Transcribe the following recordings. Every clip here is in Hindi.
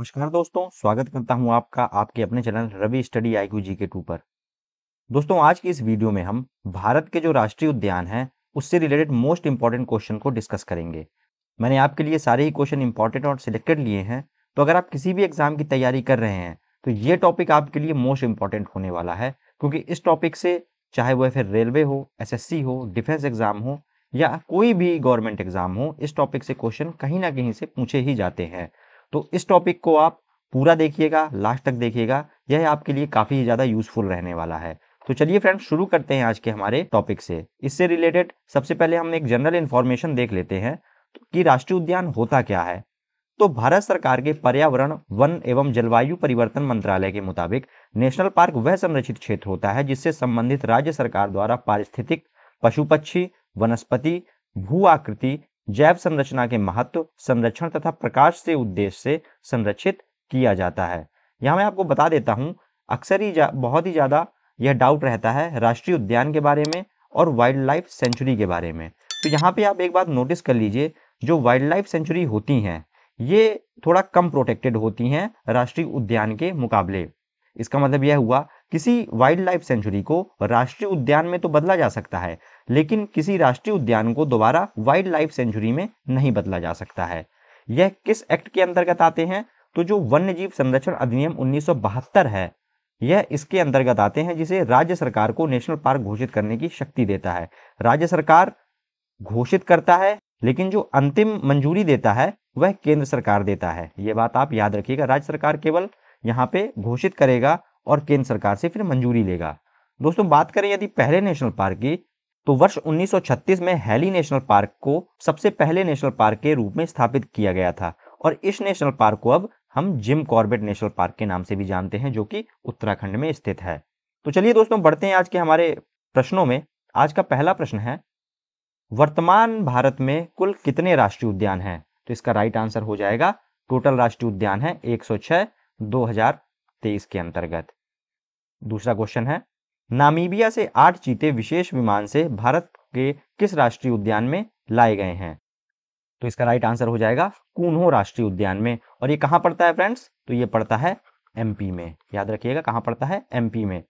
नमस्कार दोस्तों स्वागत करता हूं आपका आपके अपने channel Ravi study I Q G के टू पर दोस्तों आज की इस वीडियो में हम भारत के जो राष्ट्रीय उद्यान हैं उससे रिलेटेड मोस्ट इंपॉर्टेंट क्वेश्चन को डिस्कस करेंगे मैंने आपके लिए सारे ही क्वेश्चन इंपॉर्टेंट और सिलेक्टेड लिए हैं तो अगर आप किसी भी एग्जाम की तैयारी कर रहे हैं तो ये टॉपिक आपके लिए मोस्ट इंपॉर्टेंट होने वाला है क्योंकि इस टॉपिक से चाहे वह फिर रेलवे हो एस हो डिफेंस एग्जाम हो या कोई भी गवर्नमेंट एग्जाम हो इस टॉपिक से क्वेश्चन कहीं ना कहीं से पूछे ही जाते हैं तो इस टॉपिक को आप पूरा देखिएगा लास्ट तक देखिएगा यह आपके लिए काफ़ी ज़्यादा यूजफुल रहने वाला है तो चलिए फ्रेंड्स शुरू करते हैं आज के हमारे टॉपिक से इससे रिलेटेड सबसे पहले हम एक जनरल इन्फॉर्मेशन देख लेते हैं कि राष्ट्रीय उद्यान होता क्या है तो भारत सरकार के पर्यावरण वन एवं जलवायु परिवर्तन मंत्रालय के मुताबिक नेशनल पार्क वह संरक्षित क्षेत्र होता है जिससे संबंधित राज्य सरकार द्वारा पारिस्थितिक पशु पक्षी वनस्पति भू आकृति जैव संरचना के महत्व संरक्षण तथा प्रकाश से उद्देश्य से संरक्षित किया जाता है यहाँ मैं आपको बता देता हूँ अक्सर ही बहुत ही ज़्यादा यह डाउट रहता है राष्ट्रीय उद्यान के बारे में और वाइल्ड लाइफ सेंचुरी के बारे में तो यहाँ पे आप एक बात नोटिस कर लीजिए जो वाइल्ड लाइफ सेंचुरी होती हैं ये थोड़ा कम प्रोटेक्टेड होती हैं राष्ट्रीय उद्यान के मुकाबले इसका मतलब यह हुआ किसी वाइल्ड लाइफ सेंचुरी को राष्ट्रीय उद्यान में तो बदला जा सकता है लेकिन किसी राष्ट्रीय उद्यान को दोबारा वाइल्ड लाइफ सेंचुरी में नहीं बदला जा सकता है यह किस एक्ट के अंतर्गत आते हैं तो जो वन्य जीव संरक्षण अधिनियम उन्नीस है यह इसके अंतर्गत आते हैं जिसे राज्य सरकार को नेशनल पार्क घोषित करने की शक्ति देता है राज्य सरकार घोषित करता है लेकिन जो अंतिम मंजूरी देता है वह केंद्र सरकार देता है ये बात आप याद रखिएगा राज्य सरकार केवल यहाँ पे घोषित करेगा और केंद्र सरकार से फिर मंजूरी लेगा दोस्तों बात करें यदि पहले नेशनल पार्क की तो वर्ष 1936 में हैली नेशनल पार्क को सबसे पहले नेशनल पार्क के रूप में स्थापित किया गया था और इस नेशनल पार्क को अब हम जिम कॉर्बेट नेशनल पार्क के नाम से भी जानते हैं जो कि उत्तराखंड में स्थित है तो चलिए दोस्तों बढ़ते हैं आज के हमारे प्रश्नों में आज का पहला प्रश्न है वर्तमान भारत में कुल कितने राष्ट्रीय उद्यान हैं तो इसका राइट आंसर हो जाएगा टोटल राष्ट्रीय उद्यान है 106 2023 के अंतर्गत दूसरा क्वेश्चन है नामीबिया से आठ चीते विशेष विमान से भारत के किस राष्ट्रीय उद्यान में लाए गए हैं तो इसका राइट आंसर हो जाएगा कून्हो राष्ट्रीय उद्यान में और ये कहाँ पड़ता है फ्रेंड्स तो ये पड़ता है एमपी में याद रखिएगा कहाँ पड़ता है एमपी में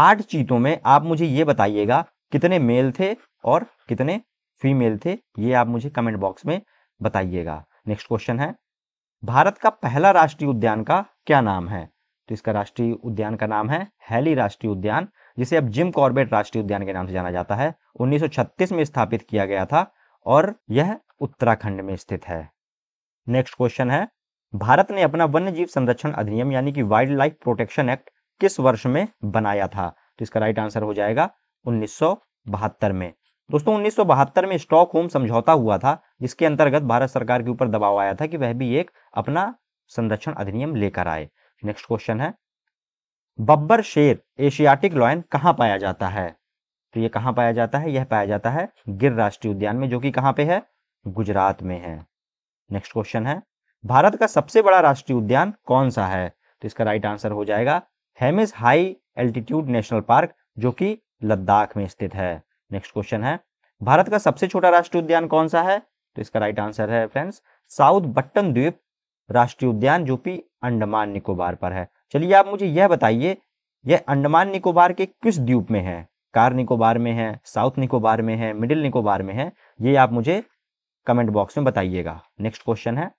आठ चीतों में आप मुझे ये बताइएगा कितने मेल थे और कितने फीमेल थे ये आप मुझे कमेंट बॉक्स में बताइएगा नेक्स्ट क्वेश्चन है भारत का पहला राष्ट्रीय उद्यान का क्या नाम है तो इसका राष्ट्रीय उद्यान का नाम है हैली राष्ट्रीय उद्यान जिसे अब जिम कॉर्बेट राष्ट्रीय उद्यान के नाम से जाना जाता है 1936 में स्थापित किया गया था और यह उत्तराखंड में स्थित है नेक्स्ट क्वेश्चन है भारत ने अपना वन्य जीव संरक्षण अधिनियम यानी कि वाइल्ड लाइफ प्रोटेक्शन एक्ट किस वर्ष में बनाया था तो इसका राइट आंसर हो जाएगा उन्नीस में दोस्तों उन्नीस में स्टॉक होम समझौता हुआ था जिसके अंतर्गत भारत सरकार के ऊपर दबाव आया था कि वह भी एक अपना संरक्षण अधिनियम लेकर आए नेक्स्ट क्वेश्चन है बब्बर शेर एशियाटिक लॉयन कहाँ पाया जाता है तो ये कहाँ पाया जाता है यह पाया जाता है गिर राष्ट्रीय उद्यान में जो कि कहाँ पे है गुजरात में है नेक्स्ट क्वेश्चन है भारत का सबसे बड़ा राष्ट्रीय उद्यान कौन सा है तो इसका राइट आंसर हो जाएगा Hemis high altitude national park जो कि लद्दाख में स्थित है नेक्स्ट क्वेश्चन है भारत का सबसे छोटा राष्ट्रीय उद्यान कौन सा है तो इसका राइट आंसर है फ्रेंड्स साउथ बट्टन द्वीप राष्ट्रीय उद्यान जो कि अंडमान निकोबार पर है चलिए आप मुझे यह बताइए यह अंडमान निकोबार के किस द्वीप में है कार निकोबार में है साउथ निकोबार में है मिडिल निकोबार में है ये आप मुझे कमेंट बॉक्स में बताइएगा नेक्स्ट क्वेश्चन है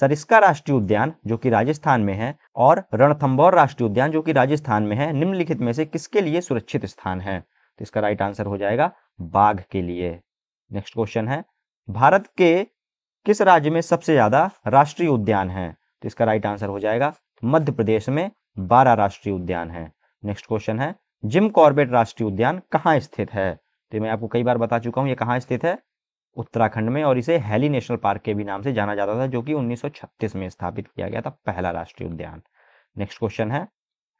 सरिस्का राष्ट्रीय उद्यान जो कि राजस्थान में है और रणथंबौर राष्ट्रीय उद्यान जो कि राजस्थान में है निम्नलिखित में से किसके लिए सुरक्षित स्थान है तो इसका राइट आंसर हो जाएगा बाघ के लिए नेक्स्ट क्वेश्चन है भारत के किस राज्य में सबसे ज्यादा राष्ट्रीय उद्यान है तो इसका राइट आंसर हो जाएगा मध्य प्रदेश में बारह राष्ट्रीय उद्यान है नेक्स्ट क्वेश्चन है जिम कॉर्बेट राष्ट्रीय उद्यान कहाँ स्थित है तो मैं आपको कई बार बता चुका हूँ ये कहाँ स्थित है उत्तराखंड में और इसे हेली नेशनल पार्क के भी नाम से जाना जाता था जो कि 1936 में स्थापित किया गया था पहला राष्ट्रीय उद्यान नेक्स्ट क्वेश्चन है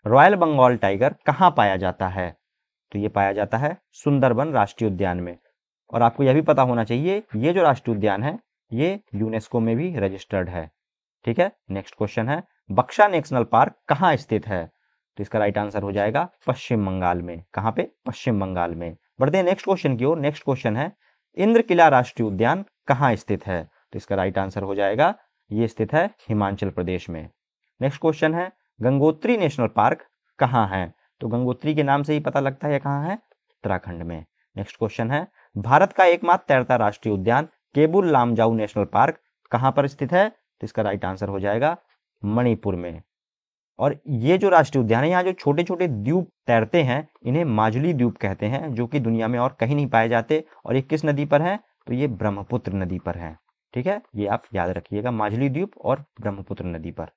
रॉयल बंगाल टाइगर कहाँ पाया जाता है तो ये पाया जाता है सुंदरबन राष्ट्रीय उद्यान में और आपको यह भी पता होना चाहिए ये जो राष्ट्रीय उद्यान है ये यूनेस्को में भी रजिस्टर्ड है ठीक है नेक्स्ट क्वेश्चन है बक्सा नेशनल पार्क कहाँ स्थित है तो इसका राइट आंसर हो जाएगा पश्चिम बंगाल में कहाँ पे पश्चिम बंगाल में बढ़ते हैं नेक्स्ट क्वेश्चन की ओर नेक्स्ट क्वेश्चन है इंद्र किला राष्ट्रीय उद्यान कहाँ स्थित है तो इसका राइट आंसर हो जाएगा ये स्थित है हिमाचल प्रदेश में नेक्स्ट क्वेश्चन है गंगोत्री नेशनल पार्क कहाँ है तो गंगोत्री के नाम से ही पता लगता है कहाँ है उत्तराखंड में नेक्स्ट क्वेश्चन है भारत का एकमात्र तैरता राष्ट्रीय उद्यान केबुल लामजाऊ नेशनल पार्क कहाँ पर स्थित है तो इसका राइट आंसर हो जाएगा मणिपुर में और ये जो राष्ट्रीय उद्यान है यहाँ जो छोटे छोटे द्वीप तैरते हैं इन्हें माजुली द्वीप कहते हैं जो कि दुनिया में और कहीं नहीं पाए जाते और ये किस नदी पर है तो ये ब्रह्मपुत्र नदी पर है ठीक है ये आप याद रखिएगा माजुली द्वीप और ब्रह्मपुत्र नदी पर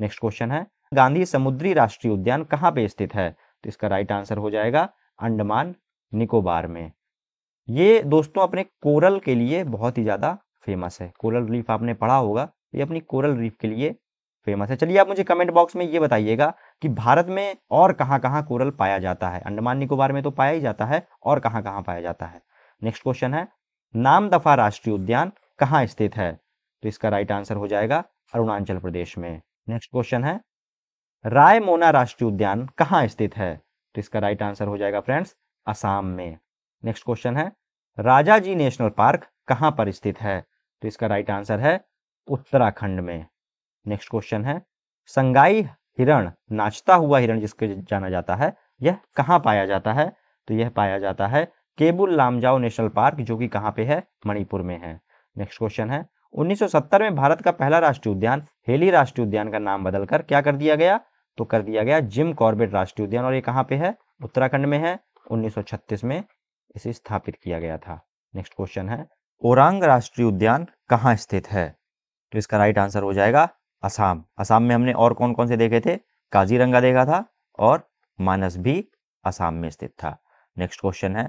नेक्स्ट क्वेश्चन है गांधी समुद्री राष्ट्रीय उद्यान कहाँ पे स्थित है तो इसका राइट आंसर हो जाएगा अंडमान निकोबार में ये दोस्तों अपने कोरल के लिए बहुत ही ज़्यादा फेमस है कोरल रीफ आपने पढ़ा होगा ये अपनी कोरल रीफ के लिए फेमस है चलिए आप मुझे कमेंट बॉक्स में ये बताइएगा कि भारत में और कहाँ कहाँ कोरल पाया जाता है अंडमान निकोबार में तो पाया ही जाता है और कहाँ कहाँ पाया जाता है नेक्स्ट क्वेश्चन है नाम दफा राष्ट्रीय उद्यान कहाँ स्थित है तो इसका राइट आंसर हो जाएगा अरुणाचल प्रदेश में नेक्स्ट क्वेश्चन है राय मोना राष्ट्रीय उद्यान कहाँ स्थित है तो इसका राइट आंसर हो जाएगा फ्रेंड्स असम में नेक्स्ट क्वेश्चन है राजा जी नेशनल पार्क कहाँ पर स्थित है तो इसका राइट आंसर है उत्तराखंड में नेक्स्ट क्वेश्चन है संगाई हिरण नाचता हुआ हिरण जिसके जाना जाता है यह कहाँ पाया जाता है तो यह पाया जाता है केबुल लामजाओ नेशनल पार्क जो कि कहाँ पे है मणिपुर में है नेक्स्ट क्वेश्चन है 1970 में भारत का पहला राष्ट्रीय उद्यान हेली राष्ट्रीय उद्यान का नाम बदलकर क्या कर दिया गया तो कर दिया गया जिम कॉर्बेट राष्ट्रीय उद्यान और ये कहाँ पे है उत्तराखंड में है उन्नीस में इसे स्थापित किया गया था नेक्स्ट क्वेश्चन है ओरांग राष्ट्रीय उद्यान कहाँ स्थित है तो इसका राइट आंसर हो जाएगा असम असम में हमने और कौन कौन से देखे थे काजीरंगा देखा था और मानस भी असम में स्थित था नेक्स्ट क्वेश्चन है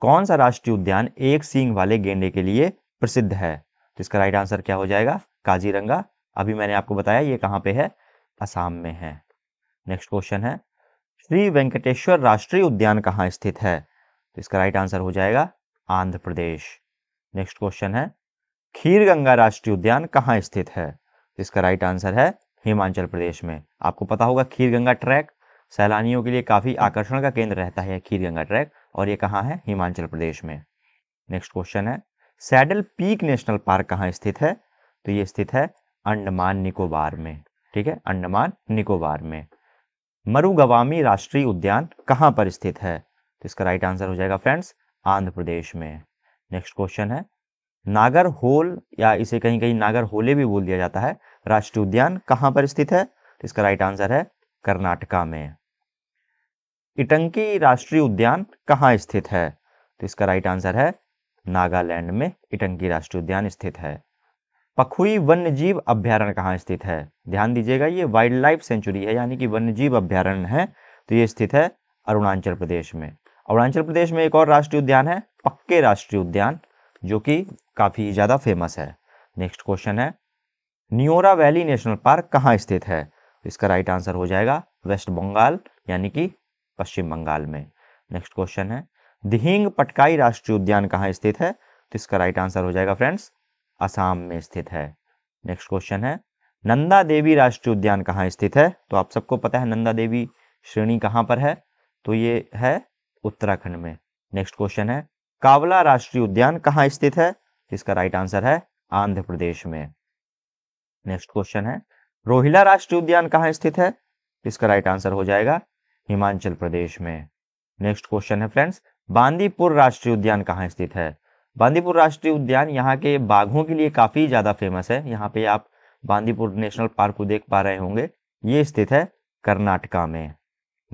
कौन सा राष्ट्रीय उद्यान एक सींग वाले गेंडे के लिए प्रसिद्ध है तो इसका राइट आंसर क्या हो जाएगा काजीरंगा अभी मैंने आपको बताया ये कहाँ पे है असम में है नेक्स्ट क्वेश्चन है श्री वेंकटेश्वर राष्ट्रीय उद्यान कहाँ स्थित है तो इसका राइट आंसर हो जाएगा आंध्र प्रदेश नेक्स्ट क्वेश्चन है खीर गंगा राष्ट्रीय उद्यान कहाँ स्थित है इसका राइट आंसर है हिमाचल प्रदेश में आपको पता होगा खीर गंगा ट्रैक सैलानियों के लिए काफ़ी आकर्षण का केंद्र रहता है खीर गंगा ट्रैक और ये कहाँ है हिमाचल प्रदेश में नेक्स्ट क्वेश्चन है सैडल पीक नेशनल पार्क कहाँ स्थित है तो ये स्थित है अंडमान निकोबार में ठीक है अंडमान निकोबार में मरुगवामी राष्ट्रीय उद्यान कहाँ पर स्थित है तो इसका राइट आंसर हो जाएगा फ्रेंड्स आंध्र प्रदेश में नेक्स्ट क्वेश्चन है नागर होल या इसे कहीं कहीं नागर होले भी बोल दिया जाता है राष्ट्रीय उद्यान कहां पर स्थित है तो इसका राइट आंसर है कर्नाटका में इटंकी राष्ट्रीय उद्यान कहाँ स्थित है तो इसका राइट आंसर है नागालैंड में इटंकी राष्ट्रीय उद्यान स्थित है पखुई वन्य जीव अभ्यारण्य कहाँ स्थित है ध्यान दीजिएगा ये वाइल्ड लाइफ सेंचुरी है यानी कि वन्य जीव अभ्यारण्य है तो ये स्थित है अरुणाचल प्रदेश में अरुणाचल प्रदेश में एक और राष्ट्रीय उद्यान है पक्के राष्ट्रीय उद्यान जो कि काफ़ी ज़्यादा फेमस है नेक्स्ट क्वेश्चन है न्योरा वैली नेशनल पार्क कहाँ स्थित है इसका राइट आंसर हो जाएगा वेस्ट बंगाल यानी कि पश्चिम बंगाल में नेक्स्ट क्वेश्चन है दिहिंग पटकाई राष्ट्रीय उद्यान कहाँ स्थित है तो इसका राइट आंसर हो जाएगा फ्रेंड्स असम में स्थित है नेक्स्ट क्वेश्चन है नंदा देवी राष्ट्रीय उद्यान कहाँ स्थित है तो आप सबको पता है नंदा देवी श्रेणी कहाँ पर है तो ये है उत्तराखंड में नेक्स्ट क्वेश्चन है कावला राष्ट्रीय उद्यान कहाँ स्थित है इसका राइट आंसर है आंध्र प्रदेश में नेक्स्ट क्वेश्चन है रोहिला राष्ट्रीय उद्यान कहाँ स्थित है इसका राइट आंसर हो जाएगा हिमाचल प्रदेश में नेक्स्ट क्वेश्चन है फ्रेंड्स बांदीपुर राष्ट्रीय उद्यान कहाँ स्थित है बांदीपुर राष्ट्रीय उद्यान यहाँ के बाघों के लिए काफ़ी ज़्यादा फेमस है यहाँ पे आप बांदीपुर नेशनल पार्क को देख पा रहे होंगे ये स्थित है कर्नाटका में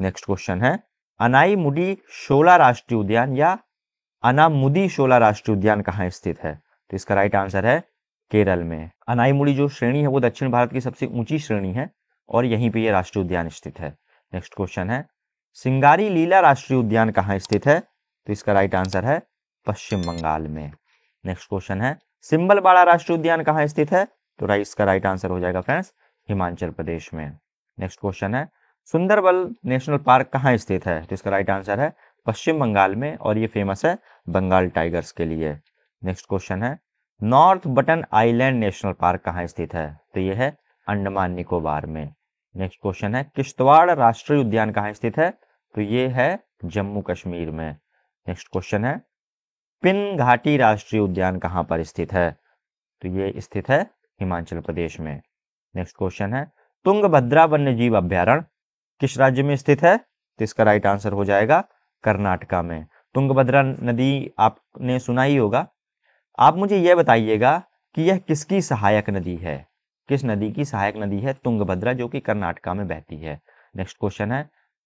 नेक्स्ट क्वेश्चन है अनाई मुडी शोला राष्ट्रीय उद्यान या अनामुदी शोला राष्ट्रीय उद्यान कहाँ स्थित है तो इसका राइट आंसर है केरल में अनाईमुड़ी जो श्रेणी है वो दक्षिण भारत की सबसे ऊंची श्रेणी है और यहीं पे ये राष्ट्रीय उद्यान स्थित है नेक्स्ट क्वेश्चन है सिंगारी लीला राष्ट्रीय उद्यान कहाँ स्थित है तो इसका राइट आंसर है पश्चिम बंगाल में नेक्स्ट क्वेश्चन है सिम्बलबाड़ा राष्ट्रीय उद्यान कहाँ स्थित है तो राइट इसका राइट आंसर हो जाएगा फ्रेंड्स हिमाचल प्रदेश में नेक्स्ट क्वेश्चन है सुंदरबल नेशनल पार्क कहाँ स्थित है तो इसका राइट आंसर है पश्चिम बंगाल में और ये फेमस है बंगाल टाइगर्स के लिए नेक्स्ट क्वेश्चन है North Button Island national park कहाँ स्थित है तो ये है अंडमान निकोबार में नेक्स्ट क्वेश्चन है किश्तवाड़ राष्ट्रीय उद्यान कहाँ स्थित है तो ये है जम्मू कश्मीर में नेक्स्ट क्वेश्चन है पिन घाटी राष्ट्रीय उद्यान कहाँ पर स्थित है तो ये स्थित है हिमाचल प्रदेश में नेक्स्ट क्वेश्चन है तुंग भद्रा वन्य जीव अभ्यारण किस राज्य में स्थित है तो इसका राइट आंसर हो जाएगा कर्नाटका में तुंगभद्रा नदी आपने सुना ही होगा आप मुझे यह बताइएगा कि यह किसकी सहायक नदी है किस नदी की सहायक नदी है तुंगभद्रा जो कि कर्नाटका में बहती है नेक्स्ट क्वेश्चन है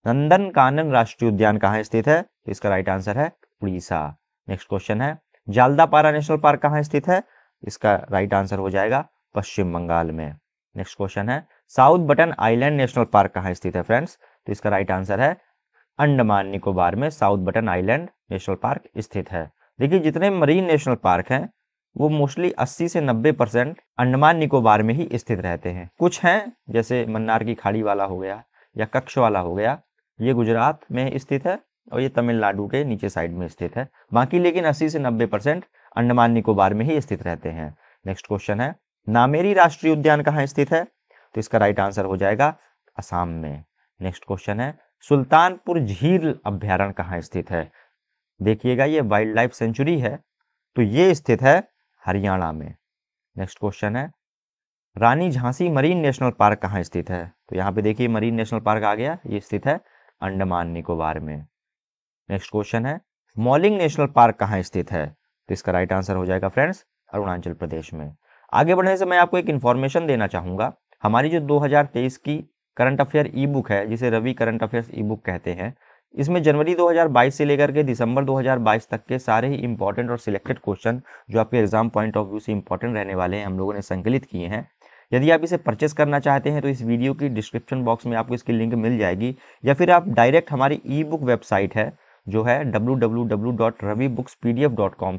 नंदन कानन राष्ट्रीय उद्यान कहाँ स्थित है तो इसका राइट आंसर है उड़ीसा नेक्स्ट क्वेश्चन है जालदापारा नेशनल पार्क कहाँ स्थित है इसका राइट आंसर हो जाएगा पश्चिम बंगाल में नेक्स्ट क्वेश्चन है South Button Island national park कहाँ स्थित है फ्रेंड्स तो इसका राइट आंसर है अंडमान निकोबार में South Button Island national park स्थित है देखिए जितने मरीन नेशनल पार्क हैं वो मोस्टली 80 से 90 परसेंट अंडमान निकोबार में ही स्थित रहते हैं कुछ हैं जैसे मन्नार की खाड़ी वाला हो गया या कक्ष वाला हो गया ये गुजरात में स्थित है और ये तमिलनाडु के नीचे साइड में स्थित है बाकी लेकिन 80 से 90 परसेंट अंडमान निकोबार में ही स्थित रहते हैं नेक्स्ट क्वेश्चन है नामेरी राष्ट्रीय उद्यान कहाँ स्थित है तो इसका राइट आंसर हो जाएगा असम में नेक्स्ट क्वेश्चन है सुल्तानपुर झील अभ्यारण कहाँ स्थित है देखिएगा ये वाइल्ड लाइफ सेंचुरी है तो ये स्थित है हरियाणा में नेक्स्ट क्वेश्चन है Rani Jhansi marine national park कहाँ स्थित है तो यहाँ पे देखिए मरीन नेशनल पार्क आ गया ये स्थित है अंडमान निकोबार में नेक्स्ट क्वेश्चन है मॉलिंग नेशनल पार्क कहाँ स्थित है तो इसका राइट आंसर हो जाएगा फ्रेंड्स अरुणाचल प्रदेश में आगे बढ़ने से मैं आपको एक इन्फॉर्मेशन देना चाहूँगा हमारी जो 2023 की करंट अफेयर ई बुक है जिसे Ravi current affairs e book कहते हैं इसमें जनवरी 2022 से लेकर के दिसंबर 2022 तक के सारे ही इंपॉर्टेंट और सिलेक्टेड क्वेश्चन जो आपके एग्जाम पॉइंट ऑफ व्यू से इंपॉर्टेंट रहने वाले हैं हम लोगों ने संकलित किए हैं यदि आप इसे परचेस करना चाहते हैं तो इस वीडियो की डिस्क्रिप्शन बॉक्स में आपको इसकी लिंक मिल जाएगी या फिर आप डायरेक्ट हमारी ई बुक वेबसाइट है जो है डब्ल्यू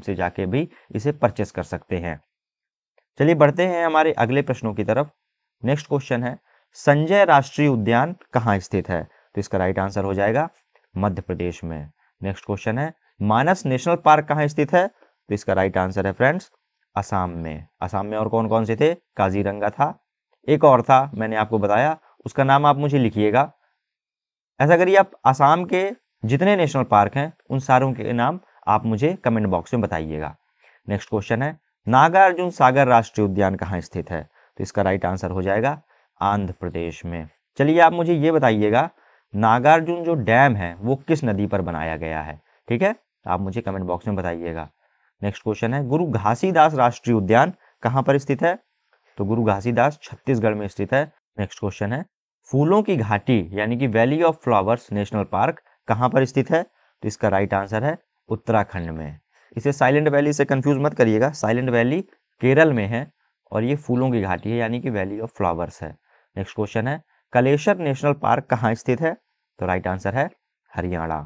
से जाके भी इसे परचेस कर सकते हैं चलिए बढ़ते हैं हमारे अगले प्रश्नों की तरफ नेक्स्ट क्वेश्चन है संजय राष्ट्रीय उद्यान कहाँ स्थित है तो इसका राइट आंसर हो जाएगा मध्य प्रदेश में नेक्स्ट क्वेश्चन है मानस नेशनल पार्क कहाँ स्थित है तो इसका राइट आंसर है फ्रेंड्स असम में असम में और कौन कौन से थे काजीरंगा था एक और था मैंने आपको बताया उसका नाम आप मुझे लिखिएगा ऐसा करिए आप असम के जितने नेशनल पार्क हैं उन सारों के नाम आप मुझे कमेंट बॉक्स में बताइएगा नेक्स्ट क्वेश्चन है नागार्जुन सागर राष्ट्रीय उद्यान कहाँ स्थित है तो इसका राइट आंसर हो जाएगा आंध्र प्रदेश में चलिए आप मुझे ये बताइएगा नागार्जुन जो डैम है वो किस नदी पर बनाया गया है ठीक है आप मुझे कमेंट बॉक्स में बताइएगा नेक्स्ट क्वेश्चन है गुरु घासीदास राष्ट्रीय उद्यान कहाँ पर स्थित है तो गुरु घासीदास छत्तीसगढ़ में स्थित है नेक्स्ट क्वेश्चन है फूलों की घाटी यानी कि Valley of Flowers national park कहाँ पर स्थित है तो इसका राइट आंसर है उत्तराखंड में इसे साइलेंट वैली से कंफ्यूज मत करिएगा साइलेंट वैली केरल में है और ये फूलों की घाटी है यानी कि वैली ऑफ फ्लावर्स है नेक्स्ट क्वेश्चन है कलेशर नेशनल पार्क कहाँ स्थित है तो राइट आंसर है हरियाणा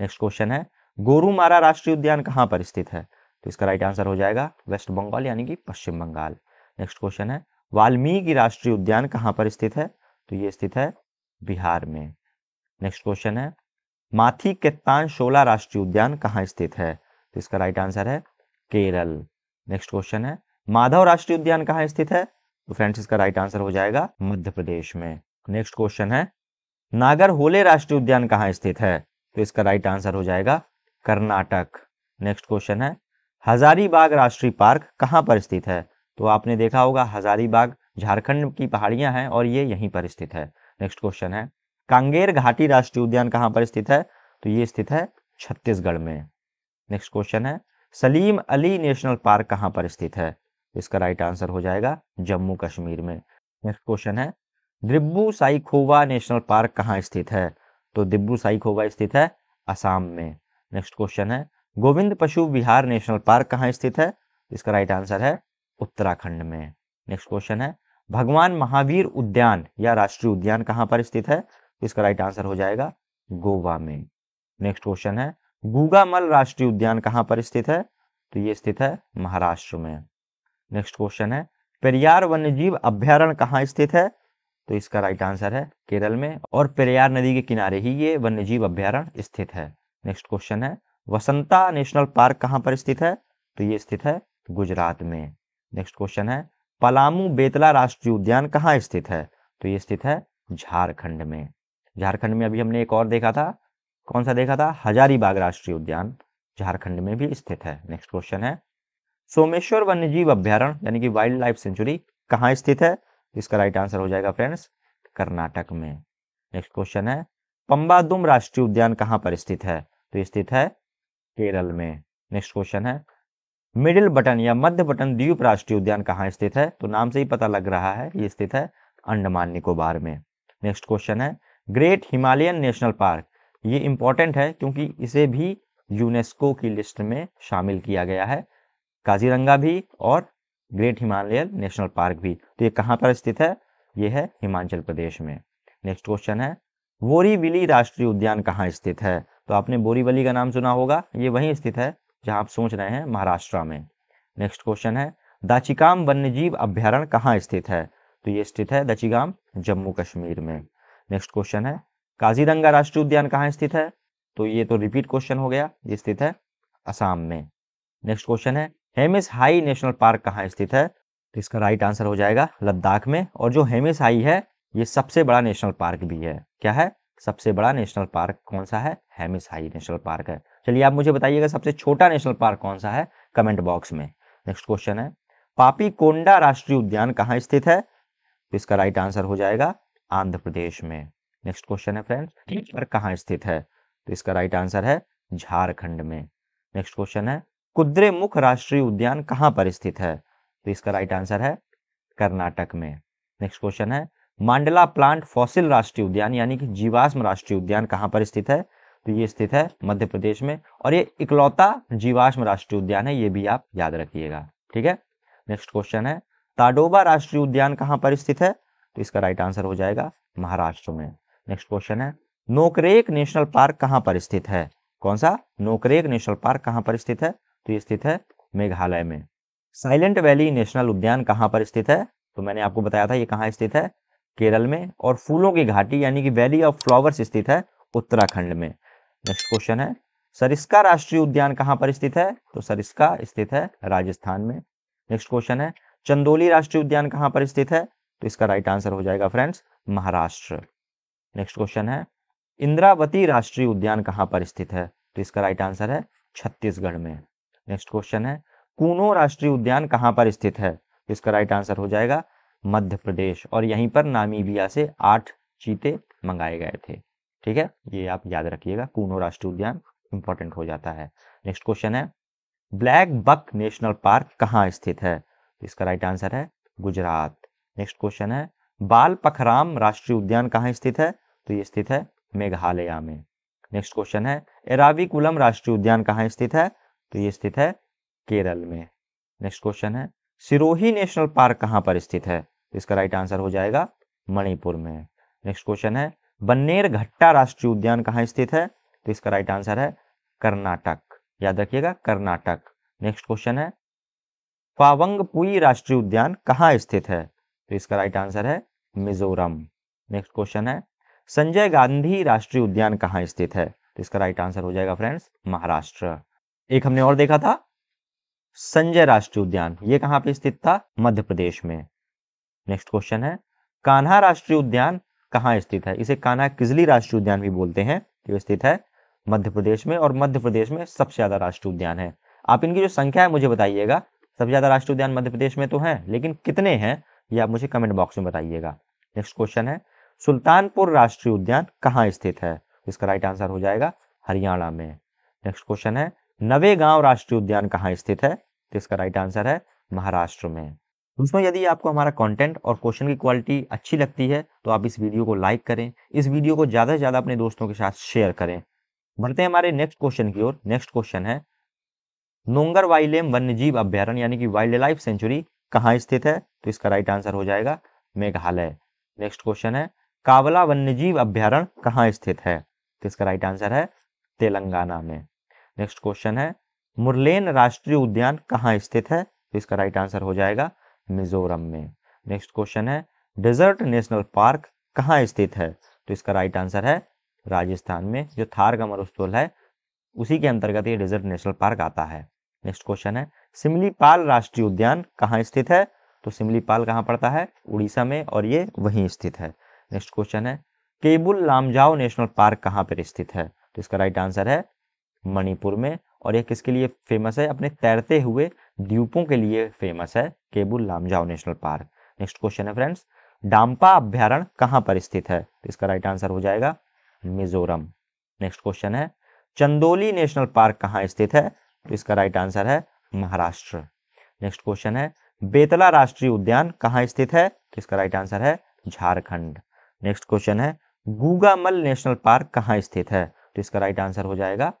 नेक्स्ट क्वेश्चन है गोरुमारा राष्ट्रीय उद्यान कहाँ पर स्थित है तो इसका राइट आंसर हो जाएगा वेस्ट बंगाल यानी कि पश्चिम बंगाल नेक्स्ट क्वेश्चन है वाल्मीकि राष्ट्रीय उद्यान कहाँ पर स्थित है तो ये स्थित है बिहार में नेक्स्ट क्वेश्चन है माथी केतान शोला राष्ट्रीय उद्यान कहाँ स्थित है तो इसका राइट आंसर है केरल नेक्स्ट क्वेश्चन है माधव राष्ट्रीय उद्यान कहाँ स्थित है तो फ्रेंड्स इसका राइट आंसर हो जाएगा मध्य प्रदेश में नेक्स्ट क्वेश्चन है नागर होले राष्ट्रीय उद्यान कहाँ स्थित है तो इसका राइट आंसर हो जाएगा कर्नाटक नेक्स्ट क्वेश्चन है हजारीबाग राष्ट्रीय पार्क कहाँ पर स्थित है तो आपने देखा होगा हजारीबाग झारखंड की पहाड़ियां हैं और ये यहीं पर स्थित है नेक्स्ट क्वेश्चन है कांगेर घाटी राष्ट्रीय उद्यान कहाँ पर स्थित है तो ये स्थित है छत्तीसगढ़ में नेक्स्ट क्वेश्चन है सलीम अली नेशनल पार्क कहाँ पर स्थित है इसका राइट आंसर हो जाएगा जम्मू कश्मीर में नेक्स्ट क्वेश्चन है दिब्बू खोवा नेशनल पार्क कहाँ स्थित है तो दिब्बू खोवा स्थित है असम में नेक्स्ट क्वेश्चन है गोविंद पशु विहार नेशनल पार्क कहाँ स्थित है इसका राइट आंसर है उत्तराखंड में नेक्स्ट क्वेश्चन है भगवान महावीर उद्यान या राष्ट्रीय उद्यान कहाँ पर स्थित है इसका राइट आंसर हो जाएगा गोवा में नेक्स्ट क्वेश्चन है गुगामल राष्ट्रीय उद्यान कहाँ पर स्थित है तो ये स्थित है महाराष्ट्र में नेक्स्ट क्वेश्चन है पेरियार वन्यजीव अभ्यारण कहाँ स्थित है तो इसका राइट आंसर है केरल में और पेरियार नदी के किनारे ही ये वन्यजीव अभ्यारण स्थित है नेक्स्ट क्वेश्चन है वसंता नेशनल पार्क कहाँ पर स्थित है तो ये स्थित है गुजरात में नेक्स्ट क्वेश्चन है पलामू बेतला राष्ट्रीय उद्यान कहाँ स्थित है तो ये स्थित है झारखंड में झारखंड में अभी हमने एक और देखा था कौन सा देखा था हजारीबाग राष्ट्रीय उद्यान झारखंड में भी स्थित है नेक्स्ट क्वेश्चन है सोमेश्वर वन्यजीव अभ्यारण यानी कि वाइल्ड लाइफ सेंचुरी कहाँ स्थित है इसका राइट आंसर हो जाएगा फ्रेंड्स कर्नाटक में नेक्स्ट क्वेश्चन है पंबा दुम राष्ट्रीय उद्यान कहाँ पर स्थित है तो स्थित है केरल में नेक्स्ट क्वेश्चन है मिडिल बटन या मध्य बटन द्वीप राष्ट्रीय उद्यान कहाँ स्थित है तो नाम से ही पता लग रहा है ये स्थित है अंडमान निकोबार में नेक्स्ट क्वेश्चन है ग्रेट हिमालयन नेशनल पार्क ये इंपॉर्टेंट है क्योंकि इसे भी यूनेस्को की लिस्ट में शामिल किया गया है काजीरंगा भी और ग्रेट हिमालयन नेशनल पार्क भी तो ये कहाँ पर स्थित है ये है हिमाचल प्रदेश में नेक्स्ट क्वेश्चन है बोरीवली राष्ट्रीय उद्यान कहाँ स्थित है तो आपने बोरीवली का नाम सुना होगा ये वहीं स्थित है जहाँ आप सोच रहे हैं महाराष्ट्र में नेक्स्ट क्वेश्चन है दाचिकाम वन्यजीव अभ्यारण्य कहाँ स्थित है तो ये स्थित है दाचिकाम जम्मू कश्मीर में नेक्स्ट क्वेश्चन है काजीरंगा राष्ट्रीय उद्यान कहाँ स्थित है तो ये तो रिपीट क्वेश्चन हो गया ये स्थित है असम में नेक्स्ट क्वेश्चन है हेमिस हाई नेशनल पार्क कहाँ स्थित है तो इसका राइट आंसर हो जाएगा लद्दाख में और जो हेमिस हाई है ये सबसे बड़ा नेशनल पार्क भी है क्या है सबसे बड़ा नेशनल पार्क कौन सा है हेमिस हाई नेशनल पार्क है चलिए आप मुझे बताइएगा सबसे छोटा नेशनल पार्क कौन सा है कमेंट बॉक्स में नेक्स्ट क्वेश्चन है पापी कोंडा राष्ट्रीय उद्यान कहाँ स्थित है तो इसका राइट आंसर हो जाएगा आंध्र प्रदेश में नेक्स्ट क्वेश्चन है फ्रेंड्स पर कहाँ स्थित है तो इसका राइट आंसर है झारखंड में नेक्स्ट क्वेश्चन है कुद्रेमुख राष्ट्रीय उद्यान कहां पर स्थित है तो इसका राइट आंसर है कर्नाटक में नेक्स्ट क्वेश्चन है मांडला प्लांट फॉसिल राष्ट्रीय उद्यान यानी कि जीवाश्म राष्ट्रीय उद्यान कहां पर स्थित है तो ये स्थित है मध्य प्रदेश में और ये इकलौता जीवाश्म राष्ट्रीय उद्यान है ये भी आप याद रखिएगा ठीक है नेक्स्ट क्वेश्चन है ताडोबा राष्ट्रीय उद्यान कहां पर स्थित है तो इसका राइट आंसर हो जाएगा महाराष्ट्र में नेक्स्ट क्वेश्चन है नोकरेक नेशनल पार्क कहां पर स्थित है कौन सा नोकरेक नेशनल पार्क कहां पर स्थित है तो ये स्थित है मेघालय में साइलेंट वैली नेशनल उद्यान कहाँ पर स्थित है तो मैंने आपको बताया था ये कहाँ स्थित है केरल में और फूलों की घाटी यानी कि वैली ऑफ फ्लावर्स स्थित है उत्तराखंड में नेक्स्ट क्वेश्चन है सरिस्का राष्ट्रीय उद्यान कहाँ पर स्थित है तो सरिस्का स्थित है राजस्थान में नेक्स्ट क्वेश्चन है चंदोली राष्ट्रीय उद्यान कहाँ पर स्थित है तो इसका राइट आंसर हो जाएगा फ्रेंड्स महाराष्ट्र नेक्स्ट क्वेश्चन है इंद्रावती राष्ट्रीय उद्यान कहाँ पर स्थित है तो इसका राइट आंसर है छत्तीसगढ़ में नेक्स्ट क्वेश्चन है कूनो राष्ट्रीय उद्यान कहाँ पर स्थित है इसका राइट आंसर हो जाएगा मध्य प्रदेश और यहीं पर नामीबिया से आठ चीते मंगाए गए थे ठीक है ये आप याद रखिएगा कूनो राष्ट्रीय उद्यान इंपॉर्टेंट हो जाता है नेक्स्ट क्वेश्चन है ब्लैक बक नेशनल पार्क कहाँ स्थित है इसका राइट आंसर है गुजरात नेक्स्ट क्वेश्चन है बाल पखराम राष्ट्रीय उद्यान कहाँ स्थित है तो ये स्थित है मेघालय में नेक्स्ट क्वेश्चन है एराविकुलम राष्ट्रीय उद्यान कहाँ स्थित है तो ये स्थित है केरल में नेक्स्ट क्वेश्चन है सिरोही नेशनल पार्क कहाँ पर स्थित है तो इसका राइट आंसर हो जाएगा मणिपुर में नेक्स्ट क्वेश्चन है बन्नेर घट्टा राष्ट्रीय उद्यान कहाँ स्थित है तो इसका राइट आंसर है कर्नाटक याद रखिएगा कर्नाटक नेक्स्ट क्वेश्चन है पावंगपुई राष्ट्रीय उद्यान कहाँ स्थित है तो इसका राइट आंसर है मिजोरम नेक्स्ट क्वेश्चन है संजय गांधी राष्ट्रीय उद्यान कहाँ स्थित है तो इसका राइट आंसर हो जाएगा फ्रेंड्स महाराष्ट्र एक हमने और देखा था संजय राष्ट्रीय उद्यान ये कहां पे स्थित था मध्य प्रदेश में नेक्स्ट क्वेश्चन है कान्हा राष्ट्रीय उद्यान कहां स्थित है इसे कान्हा किजली राष्ट्रीय उद्यान भी बोलते हैं ये स्थित है मध्य प्रदेश में और मध्य प्रदेश में सबसे ज्यादा राष्ट्रीय उद्यान है आप इनकी जो संख्या है मुझे बताइएगा सबसे ज्यादा राष्ट्रीय उद्यान मध्य प्रदेश में तो है लेकिन कितने हैं ये आप मुझे कमेंट बॉक्स में बताइएगा नेक्स्ट क्वेश्चन है सुल्तानपुर राष्ट्रीय उद्यान कहाँ स्थित है इसका राइट आंसर हो जाएगा हरियाणा में नेक्स्ट क्वेश्चन है नवेगांव राष्ट्रीय उद्यान कहाँ स्थित है तो इसका राइट आंसर है महाराष्ट्र में दोस्तों यदि आपको हमारा कंटेंट और क्वेश्चन की क्वालिटी अच्छी लगती है तो आप इस वीडियो को लाइक करें इस वीडियो को ज़्यादा से ज़्यादा अपने दोस्तों के साथ शेयर करें बढ़ते हैं हमारे नेक्स्ट क्वेश्चन की ओर नेक्स्ट क्वेश्चन है नोंगर वाइलेम वन्यजीव अभ्यारण यानी कि वाइल्ड लाइफ सेंचुरी कहाँ स्थित है तो इसका राइट आंसर हो जाएगा मेघालय नेक्स्ट क्वेश्चन है कावला वन्यजीव अभ्यारण्य कहाँ स्थित है तो इसका राइट आंसर है तेलंगाना में नेक्स्ट क्वेश्चन है मुरलेन राष्ट्रीय उद्यान कहाँ स्थित है तो इसका राइट आंसर हो जाएगा मिजोरम में नेक्स्ट क्वेश्चन है डेजर्ट नेशनल पार्क कहाँ स्थित है तो इसका राइट आंसर है राजस्थान में जो थार का मरुस्थल है उसी के अंतर्गत ये डेजर्ट नेशनल पार्क आता है नेक्स्ट क्वेश्चन है सिमलीपाल राष्ट्रीय उद्यान कहाँ स्थित है तो सिमलीपाल कहाँ पड़ता है उड़ीसा में और ये वहीं स्थित है नेक्स्ट क्वेश्चन है केबुल लामजाओ नेशनल पार्क कहाँ पर स्थित है तो इसका राइट आंसर है मणिपुर में और यह किसके लिए फेमस है अपने तैरते हुए द्वीपों के लिए फेमस है Keibul Lamjao national park next question है फ्रेंड्स डांपा अभ्यारण कहाँ पर स्थित है तो इसका राइट आंसर हो जाएगा मिजोरम नेक्स्ट क्वेश्चन है चंदोली नेशनल पार्क कहाँ स्थित है तो इसका राइट आंसर है महाराष्ट्र नेक्स्ट क्वेश्चन है बेतला राष्ट्रीय उद्यान कहाँ स्थित है तो इसका राइट आंसर है झारखंड नेक्स्ट क्वेश्चन है गूगामल नेशनल पार्क कहाँ स्थित है तो इसका राइट आंसर हो जाएगा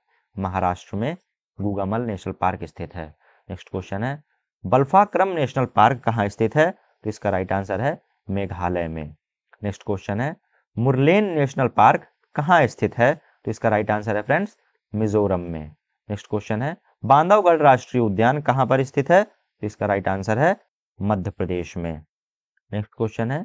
महाराष्ट्र में गुगामल नेशनल पार्क स्थित है नेक्स्ट क्वेश्चन है बल्फाक्रम नेशनल पार्क कहाँ स्थित है तो इसका राइट आंसर है मेघालय में नेक्स्ट क्वेश्चन है मुरलेन नेशनल पार्क कहाँ स्थित है तो इसका राइट आंसर है फ्रेंड्स मिजोरम में नेक्स्ट क्वेश्चन है बांधवगढ़ राष्ट्रीय उद्यान कहाँ पर स्थित है तो इसका राइट आंसर है मध्य प्रदेश में नेक्स्ट क्वेश्चन है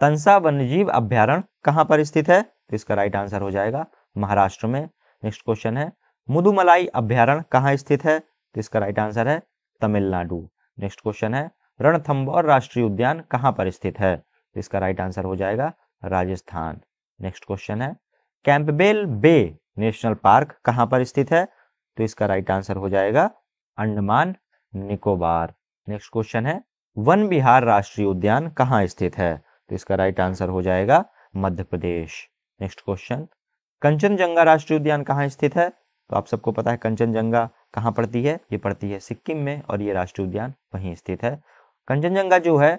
तंसा वन्यजीव अभ्यारण्य कहाँ पर स्थित है तो इसका राइट आंसर हो जाएगा महाराष्ट्र में नेक्स्ट क्वेश्चन है मुदुमलाई अभ्यारण कहाँ स्थित है तो इसका राइट आंसर है तमिलनाडु नेक्स्ट क्वेश्चन है रणथंबोर राष्ट्रीय उद्यान कहाँ पर स्थित है तो इसका राइट आंसर हो जाएगा राजस्थान नेक्स्ट क्वेश्चन है कैंपबेल बे नेशनल पार्क कहाँ पर स्थित है तो इसका राइट आंसर हो जाएगा अंडमान निकोबार नेक्स्ट क्वेश्चन है वन बिहार राष्ट्रीय उद्यान कहाँ स्थित है तो इसका राइट आंसर हो जाएगा मध्य प्रदेश नेक्स्ट क्वेश्चन कंचनजंगा राष्ट्रीय उद्यान कहाँ स्थित है तो आप सबको पता है कंचनजंगा कहाँ पड़ती है ये पड़ती है सिक्किम में और ये राष्ट्रीय उद्यान वहीं स्थित है कंचनजंगा जो है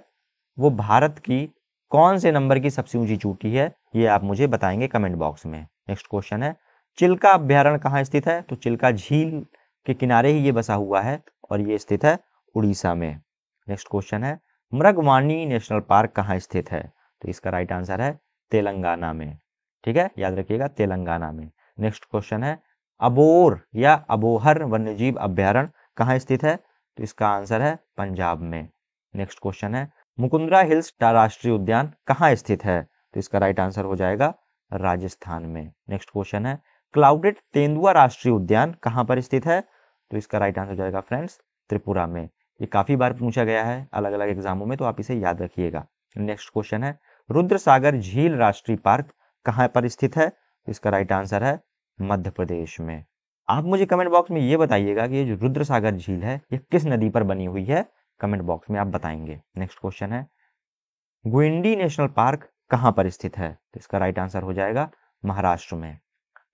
वो भारत की कौन से नंबर की सबसे ऊंची चोटी है ये आप मुझे बताएंगे कमेंट बॉक्स में नेक्स्ट क्वेश्चन है चिल्का अभ्यारण्य कहाँ स्थित है तो चिल्का झील के किनारे ही ये बसा हुआ है और ये स्थित है उड़ीसा में नेक्स्ट क्वेश्चन है मृगवाणी नेशनल पार्क कहाँ स्थित है तो इसका राइट आंसर है तेलंगाना में ठीक है याद रखिएगा तेलंगाना में नेक्स्ट क्वेश्चन है अबोर या अबोहर वन्यजीव अभ्यारण्य कहाँ स्थित है तो इसका आंसर है पंजाब में नेक्स्ट क्वेश्चन है मुकुंद्रा हिल्स राष्ट्रीय उद्यान कहाँ स्थित है तो इसका राइट आंसर हो जाएगा राजस्थान में नेक्स्ट क्वेश्चन है क्लाउडेड तेंदुआ राष्ट्रीय उद्यान कहाँ पर स्थित है तो इसका राइट आंसर हो जाएगा फ्रेंड्स त्रिपुरा में ये काफी बार पूछा गया है अलग अलग एग्जामों में तो आप इसे याद रखिएगा नेक्स्ट क्वेश्चन है रुद्र सागर झील राष्ट्रीय पार्क कहाँ पर स्थित है तो इसका राइट आंसर है मध्य प्रदेश में आप मुझे कमेंट बॉक्स में ये बताइएगा कि ये जो रुद्र सागर झील है ये किस नदी पर बनी हुई है कमेंट बॉक्स में आप बताएंगे नेक्स्ट क्वेश्चन है गुइंडी नेशनल पार्क कहाँ पर स्थित है तो इसका राइट आंसर हो जाएगा महाराष्ट्र में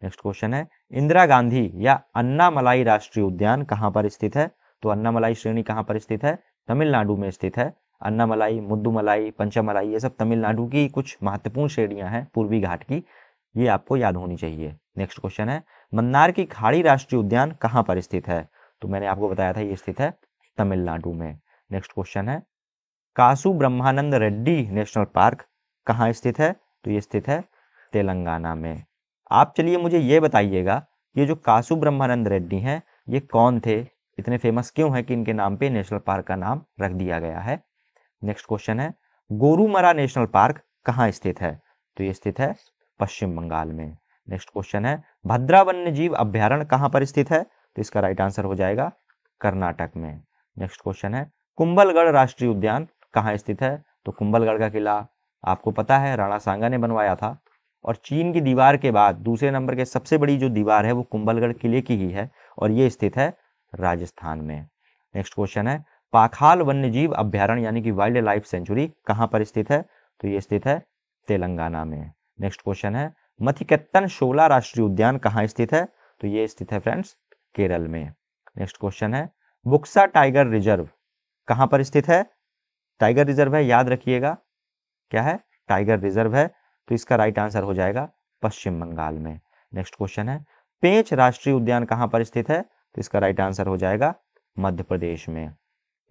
नेक्स्ट क्वेश्चन है इंदिरा गांधी या अन्ना मलाई राष्ट्रीय उद्यान कहाँ पर स्थित है तो अन्ना मलाई श्रेणी कहाँ पर स्थित है तमिलनाडु में स्थित है अन्ना मलाई मुद्दू मलाई पंचमलाई ये सब तमिलनाडु की कुछ महत्वपूर्ण श्रेणियां हैं पूर्वी घाट की ये आपको याद होनी चाहिए नेक्स्ट क्वेश्चन है मन्नार की खाड़ी राष्ट्रीय उद्यान कहाँ पर स्थित है तो मैंने आपको बताया था ये स्थित है तमिलनाडु में नेक्स्ट क्वेश्चन है कासु ब्रह्मानंद रेड्डी नेशनल पार्क कहाँ स्थित है तो ये स्थित है तेलंगाना में आप चलिए मुझे ये बताइएगा ये जो कासु ब्रह्मानंद रेड्डी हैं ये कौन थे इतने फेमस क्यों है कि इनके नाम पे नेशनल पार्क का नाम रख दिया गया है नेक्स्ट क्वेश्चन है गोरुमरा नेशनल पार्क कहाँ स्थित है तो ये स्थित है पश्चिम बंगाल में नेक्स्ट क्वेश्चन है भद्रा वन्य जीव अभ्यारण कहाँ पर स्थित है तो इसका राइट आंसर हो जाएगा कर्नाटक में नेक्स्ट क्वेश्चन है कुंभलगढ़ राष्ट्रीय उद्यान कहाँ स्थित है तो कुंभलगढ़ का किला आपको पता है राणा सांगा ने बनवाया था और चीन की दीवार के बाद दूसरे नंबर के सबसे बड़ी जो दीवार है वो कुंभलगढ़ किले की ही है और ये स्थित है राजस्थान में नेक्स्ट क्वेश्चन है पाखाल वन्य जीव अभ्यारण्य यानी कि वाइल्ड लाइफ सेंचुरी कहाँ पर स्थित है तो ये स्थित है तेलंगाना में नेक्स्ट क्वेश्चन है मथिकत्तन शोला राष्ट्रीय उद्यान कहाँ स्थित है तो ये स्थित है फ्रेंड्स केरल में नेक्स्ट क्वेश्चन है बुक्सा टाइगर रिजर्व कहाँ पर स्थित है टाइगर रिजर्व है याद रखिएगा क्या है टाइगर रिजर्व है तो इसका राइट आंसर हो जाएगा पश्चिम बंगाल में नेक्स्ट क्वेश्चन है पेंच राष्ट्रीय उद्यान कहाँ पर स्थित है तो इसका राइट आंसर हो जाएगा मध्य प्रदेश में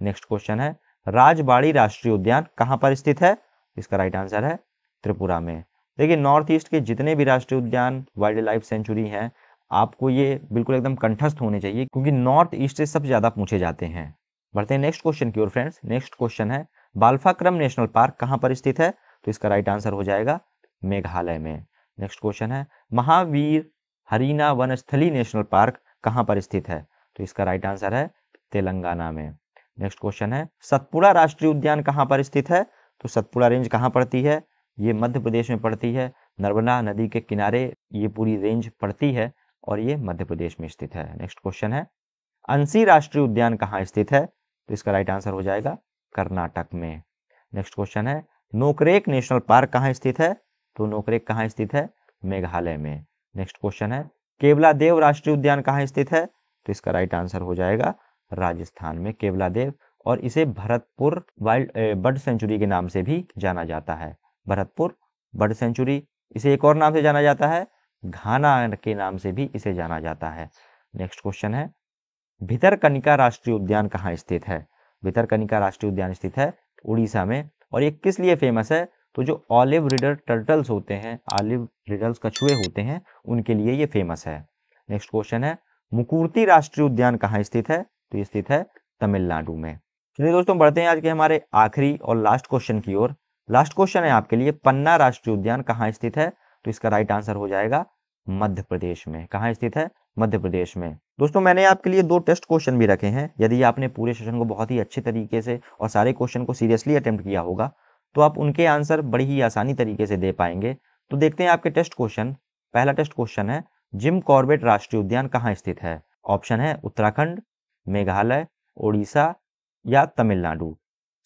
नेक्स्ट क्वेश्चन है राजबाड़ी राष्ट्रीय उद्यान कहाँ पर स्थित है इसका राइट आंसर है त्रिपुरा में देखिए नॉर्थ ईस्ट के जितने भी राष्ट्रीय उद्यान वाइल्ड लाइफ सेंचुरी हैं आपको ये बिल्कुल एकदम कंठस्थ होने चाहिए क्योंकि नॉर्थ ईस्ट से सबसे ज़्यादा पूछे जाते हैं बढ़ते हैं नेक्स्ट क्वेश्चन की ओर फ्रेंड्स नेक्स्ट क्वेश्चन है बाल्फाक्रम नेशनल पार्क कहाँ पर स्थित है तो इसका राइट आंसर हो जाएगा मेघालय में नेक्स्ट क्वेश्चन है महावीर हरीना वनस्थली नेशनल पार्क कहाँ पर स्थित है तो इसका राइट आंसर है तेलंगाना में नेक्स्ट क्वेश्चन है सतपुड़ा राष्ट्रीय उद्यान कहाँ पर स्थित है तो सतपुड़ा रेंज कहाँ पड़ती है ये मध्य प्रदेश में पड़ती है नर्मदा नदी के किनारे ये पूरी रेंज पड़ती है और ये मध्य प्रदेश में स्थित है नेक्स्ट क्वेश्चन है अंसी राष्ट्रीय उद्यान कहाँ स्थित है तो इसका राइट आंसर हो जाएगा कर्नाटक में नेक्स्ट क्वेश्चन है नोकरेक नेशनल पार्क कहाँ स्थित है तो नोकरेक कहाँ स्थित है मेघालय में नेक्स्ट क्वेश्चन है केवला देव राष्ट्रीय उद्यान कहाँ स्थित है तो इसका राइट आंसर हो जाएगा राजस्थान में केवला देव और इसे भरतपुर वाइल्ड बर्ड सेंचुरी के नाम से भी जाना जाता है भरतपुर बर्ड सेंचुरी इसे एक और नाम से जाना जाता है घाना के नाम से भी इसे जाना जाता है नेक्स्ट क्वेश्चन है भितरकनिका राष्ट्रीय उद्यान कहाँ स्थित है भितरकनिका राष्ट्रीय उद्यान स्थित है उड़ीसा में और ये किस लिए फेमस है तो जो ऑलिव रिडर टर्टल्स होते हैं ऑलिव रिडल्स कछुए होते हैं उनके लिए ये फेमस है नेक्स्ट क्वेश्चन है मुकूर्ति राष्ट्रीय उद्यान कहाँ स्थित है तो ये स्थित है तमिलनाडु में चलिए दोस्तों बढ़ते हैं आज के हमारे आखिरी और लास्ट क्वेश्चन की ओर लास्ट क्वेश्चन है आपके लिए पन्ना राष्ट्रीय उद्यान कहाँ स्थित है तो इसका राइट आंसर हो जाएगा मध्य प्रदेश में कहा स्थित है मध्य प्रदेश में दोस्तों मैंने आपके लिए दो टेस्ट क्वेश्चन भी रखे हैं यदि आपने पूरे सेशन को बहुत ही अच्छे तरीके से और सारे क्वेश्चन को सीरियसली अटेम्प्ट किया होगा तो आप उनके आंसर बड़ी ही आसानी तरीके से दे पाएंगे तो देखते हैं आपके टेस्ट क्वेश्चन पहला टेस्ट क्वेश्चन है जिम कॉर्बेट राष्ट्रीय उद्यान कहाँ स्थित है ऑप्शन है उत्तराखंड मेघालय ओडिशा या तमिलनाडु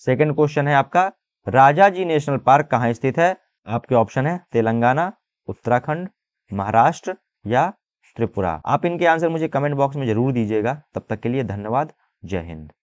सेकेंड क्वेश्चन है आपका राजा जी नेशनल पार्क कहाँ स्थित है आपके ऑप्शन है तेलंगाना उत्तराखंड महाराष्ट्र या त्रिपुरा आप इनके आंसर मुझे कमेंट बॉक्स में जरूर दीजिएगा तब तक के लिए धन्यवाद जय हिंद